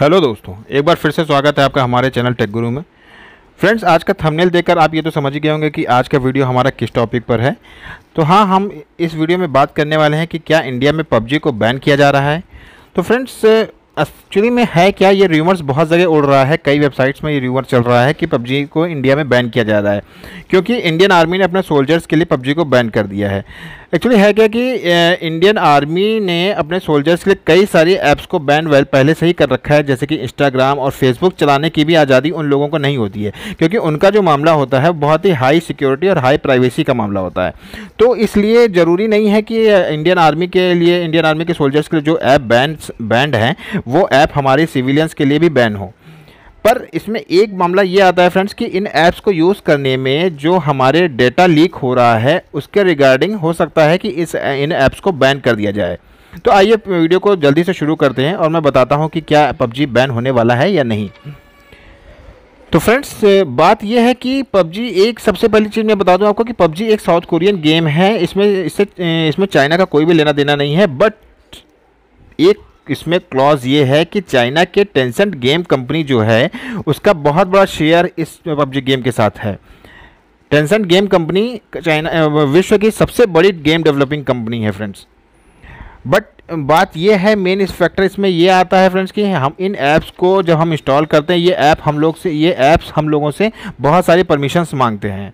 hello दोस्तों एक बार फिर से स्वागत है आपका हमारे चैनल टेक गुरु में फ्रेंड्स आज का थंबनेल देखकर आप ये तो समझ गए होंगे कि आज का वीडियो हमारा किस टॉपिक पर है तो हाँ हम इस वीडियो में बात करने वाले हैं कि क्या इंडिया में पबजी को बैन किया जा रहा है तो फ्रेंड्स एक्चुअली में है क्या ये र्यूमर्स बहुत जगह उड़ रहा है कई वेबसाइट्स में ये र्यूमर चल रहा है कि पबजी को इंडिया में बैन किया जा रहा है क्योंकि इंडियन आर्मी ने अपने सोल्जर्स के लिए पबजी को बैन कर दिया है एक्चुअली है क्या कि इंडियन आर्मी ने अपने सोल्जर्स के लिए कई सारी ऐप्स को बैन वेल पहले से ही कर रखा है जैसे कि इंस्टाग्राम और फेसबुक चलाने की भी आज़ादी उन लोगों को नहीं होती है क्योंकि उनका जो मामला होता है बहुत ही हाई सिक्योरिटी और हाई प्राइवेसी का मामला होता है तो इसलिए ज़रूरी नहीं है कि इंडियन आर्मी के लिए इंडियन आर्मी के सोल्जर्स के लिए जो ऐप बैन बैंड हैं वो ऐप हमारे सिविलियंस के लिए भी बैन हो पर इसमें एक मामला ये आता है फ्रेंड्स कि इन ऐप्स को यूज़ करने में जो हमारे डेटा लीक हो रहा है उसके रिगार्डिंग हो सकता है कि इस इन ऐप्स को बैन कर दिया जाए तो आइए वीडियो को जल्दी से शुरू करते हैं और मैं बताता हूँ कि क्या पबजी बैन होने वाला है या नहीं तो फ्रेंड्स बात यह है कि पबजी एक सबसे पहली चीज़ मैं बता दूं आपको कि पबजी एक साउथ कोरियन गेम है इसमें इससे इसमें चाइना का कोई भी लेना देना नहीं है बट एक इसमें क्लॉज ये है कि चाइना के टेंसेंट गेम कंपनी जो है उसका बहुत बड़ा शेयर इस पबजी गेम के साथ है टेंसेंट गेम कंपनी चाइना विश्व की सबसे बड़ी गेम डेवलपिंग कंपनी है फ्रेंड्स बट बात यह है मेन इस फैक्टर इसमें यह आता है फ्रेंड्स कि हम इन ऐप्स को जब हम इंस्टॉल करते हैं ये ऐप हम लोग से ये ऐप्स हम लोगों से बहुत सारी परमिशंस मांगते हैं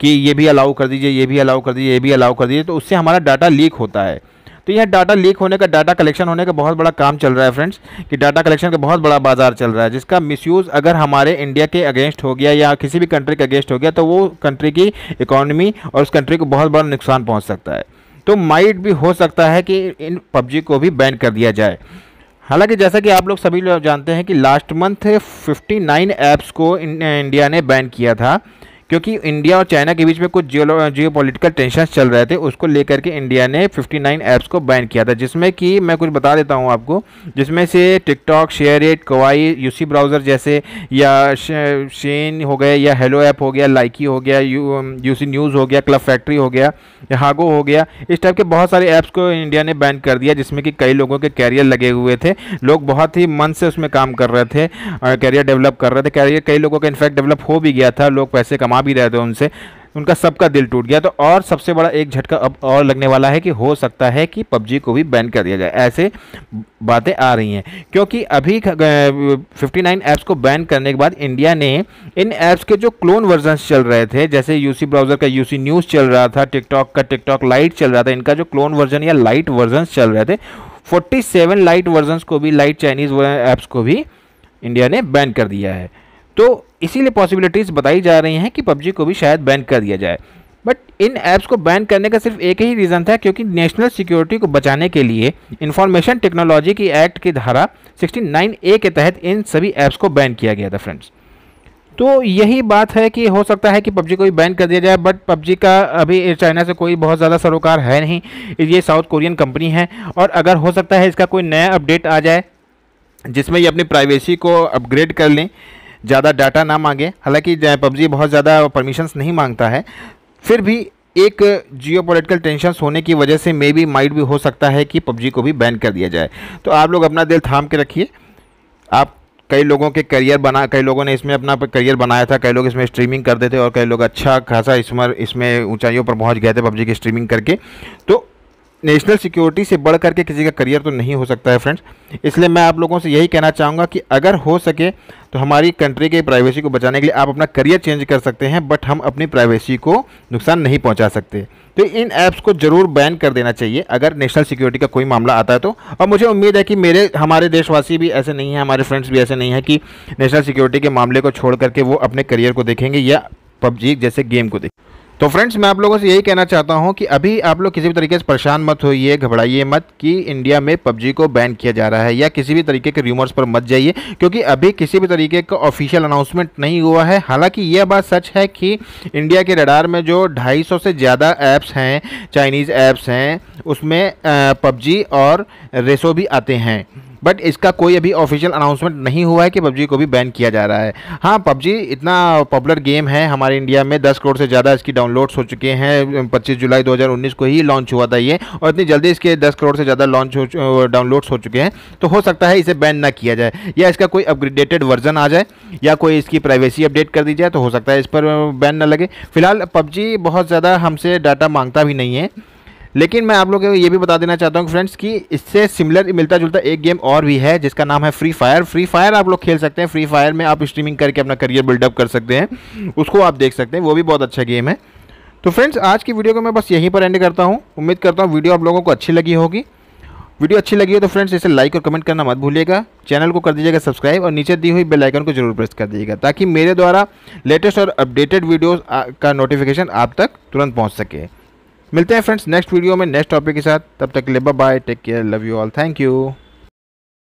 कि ये भी अलाउ कर दीजिए ये भी अलाउ कर दीजिए ये भी अलाउ कर दीजिए तो उससे हमारा डाटा लीक होता है तो यह डाटा लीक होने का डाटा कलेक्शन होने का बहुत बड़ा काम चल रहा है फ्रेंड्स कि डाटा कलेक्शन का बहुत बड़ा बाजार चल रहा है जिसका मिसयूज़ अगर हमारे इंडिया के अगेंस्ट हो गया या किसी भी कंट्री के अगेंस्ट हो गया तो वो कंट्री की इकोनॉमी और उस कंट्री को बहुत बड़ा नुकसान पहुँच सकता है तो माइट भी हो सकता है कि इन पबजी को भी बैन कर दिया जाए हालांकि जैसा कि आप लोग सभी लोग जानते हैं कि लास्ट मंथ 59 ऐप्स को इंडिया ने बैन किया था क्योंकि इंडिया और चाइना के बीच में कुछ जियो जियो पोलिटिकल टेंशन चल रहे थे उसको लेकर के इंडिया ने 59 ऐप्स को बैन किया था जिसमें कि मैं कुछ बता देता हूँ आपको जिसमें से TikTok SHAREit Kwai UC browser जैसे या शेन हो गए या हेलो ऐप हो गया लाइकी हो गया यू यूसी न्यूज़ हो गया क्लब फैक्ट्री हो गया हागो हो गया इस टाइप के बहुत सारे ऐप्स को इंडिया ने बैन कर दिया जिसमें कि कई लोगों के कैरियर लगे हुए थे लोग बहुत ही मन से उसमें काम कर रहे थे कैरियर डेवलप कर रहे थे कैरियर कई लोगों का इनफैक्ट डेवलप हो भी गया था लोग पैसे कमा कमा भी रहे थे उनसे उनका सबका दिल टूट गया तो और सबसे बड़ा एक झटका अब और लगने वाला है कि हो सकता है कि पबजी को भी बैन कर दिया जाए ऐसे बातें आ रही हैं क्योंकि अभी 59 ऐप्स को बैन करने के बाद इंडिया ने इन ऐप्स के जो क्लोन वर्जन चल रहे थे जैसे यूसी ब्राउज़र का यूसी न्यूज़ चल रहा था टिकटॉक का टिकटॉक लाइट चल रहा था इनका जो क्लोन वर्जन या लाइट वर्जन चल रहे थे फोर्टी लाइट वर्जन को भी लाइट चाइनीज़ ऐप्स को भी इंडिया ने बैन कर दिया है तो इसीलिए पॉसिबिलिटीज़ बताई जा रही हैं कि पबजी को भी शायद बैन कर दिया जाए बट इन ऐप्स को बैन करने का सिर्फ एक ही रीज़न था क्योंकि नेशनल सिक्योरिटी को बचाने के लिए इंफॉर्मेशन टेक्नोलॉजी की एक्ट की धारा 69 ए के तहत इन सभी ऐप्स को बैन किया गया था फ्रेंड्स तो यही बात है कि हो सकता है कि पबजी को भी बैन कर दिया जाए बट पबजी का अभी चाइना से कोई बहुत ज़्यादा सरोकार है नहीं ये साउथ कोरियन कंपनी है और अगर हो सकता है इसका कोई नया अपडेट आ जाए जिसमें ये अपनी प्राइवेसी को अपग्रेड कर लें ज़्यादा डाटा ना मांगे हालांकि पबजी बहुत ज़्यादा परमिशंस नहीं मांगता है फिर भी एक जियो पोलिटिकल टेंशन होने की वजह से मे बी माइट भी हो सकता है कि पबजी को भी बैन कर दिया जाए तो आप लोग अपना दिल थाम के रखिए आप कई लोगों के करियर बना कई लोगों ने इसमें अपना करियर बनाया था कई लोग इसमें स्ट्रीमिंग करते थे और कई लोग अच्छा खासा इसमें इसमें ऊंचाइयों पर पहुंच गए थे पबजी की स्ट्रीमिंग करके तो नेशनल सिक्योरिटी से बढ़ करके किसी का करियर तो नहीं हो सकता है फ्रेंड्स इसलिए मैं आप लोगों से यही कहना चाहूँगा कि अगर हो सके तो हमारी कंट्री की प्राइवेसी को बचाने के लिए आप अपना करियर चेंज कर सकते हैं बट हम अपनी प्राइवेसी को नुकसान नहीं पहुँचा सकते तो इन ऐप्स को ज़रूर बैन कर देना चाहिए अगर नेशनल सिक्योरिटी का कोई मामला आता है तो और मुझे उम्मीद है कि मेरे हमारे देशवासी भी ऐसे नहीं हैं हमारे फ्रेंड्स भी ऐसे नहीं हैं कि नेशनल सिक्योरिटी के मामले को छोड़ करके वो अपने करियर को देखेंगे या पबजी जैसे गेम को देखें तो फ्रेंड्स मैं आप लोगों से यही कहना चाहता हूं कि अभी आप लोग किसी भी तरीके से परेशान मत होइए घबराइए मत कि इंडिया में पबजी को बैन किया जा रहा है या किसी भी तरीके के र्यूमर्स पर मत जाइए क्योंकि अभी किसी भी तरीके का ऑफिशियल अनाउंसमेंट नहीं हुआ है हालांकि यह बात सच है कि इंडिया के रडार में जो ढाई से ज़्यादा ऐप्स हैं चाइनीज़ ऐप्स हैं उसमें पबजी और रेसो भी आते हैं बट इसका कोई अभी ऑफिशियल अनाउंसमेंट नहीं हुआ है कि पबजी को भी बैन किया जा रहा है हाँ पबजी इतना पॉपुलर गेम है हमारे इंडिया में दस करोड़ से ज़्यादा इसकी डाउनलोड्स हो चुके हैं पच्चीस जुलाई 2019 को ही लॉन्च हुआ था ये और इतनी जल्दी इसके दस करोड़ से ज़्यादा लॉन्च हो डाउनलोड्स हो चुके हैं तो हो सकता है इसे बैन ना किया जाए या इसका कोई अपग्रेडेटेड वर्जन आ जाए या कोई इसकी प्राइवेसी अपडेट कर दी जाए तो हो सकता है इस पर बैन ना लगे फिलहाल पबजी बहुत ज़्यादा हमसे डाटा मांगता भी नहीं है लेकिन मैं आप लोगों को ये भी बता देना चाहता हूँ फ्रेंड्स कि इससे सिमिलर मिलता जुलता एक गेम और भी है जिसका नाम है फ्री फायर फ्री फायर आप लोग खेल सकते हैं फ्री फायर में आप स्ट्रीमिंग करके अपना करियर बिल्डअप कर सकते हैं उसको आप देख सकते हैं वो भी बहुत अच्छा गेम है तो फ्रेंड्स आज की वीडियो को मैं बस यहीं पर एंड करता हूँ उम्मीद करता हूँ वीडियो आप लोगों को अच्छी लगी होगी वीडियो अच्छी लगी हो तो फ्रेंड्स इसे लाइक और कमेंट करना मत भूलिएगा चैनल को कर दीजिएगा सब्सक्राइब और नीचे दी हुई बेल आइकन को जरूर प्रेस कर दीजिएगा ताकि मेरे द्वारा लेटेस्ट और अपडेटेड वीडियोस का नोटिफिकेशन आप तक तुरंत पहुंच सके मिलते हैं फ्रेंड्स नेक्स्ट वीडियो में नेक्स्ट टॉपिक के साथ तब तक के लिए bye take care love you all thank you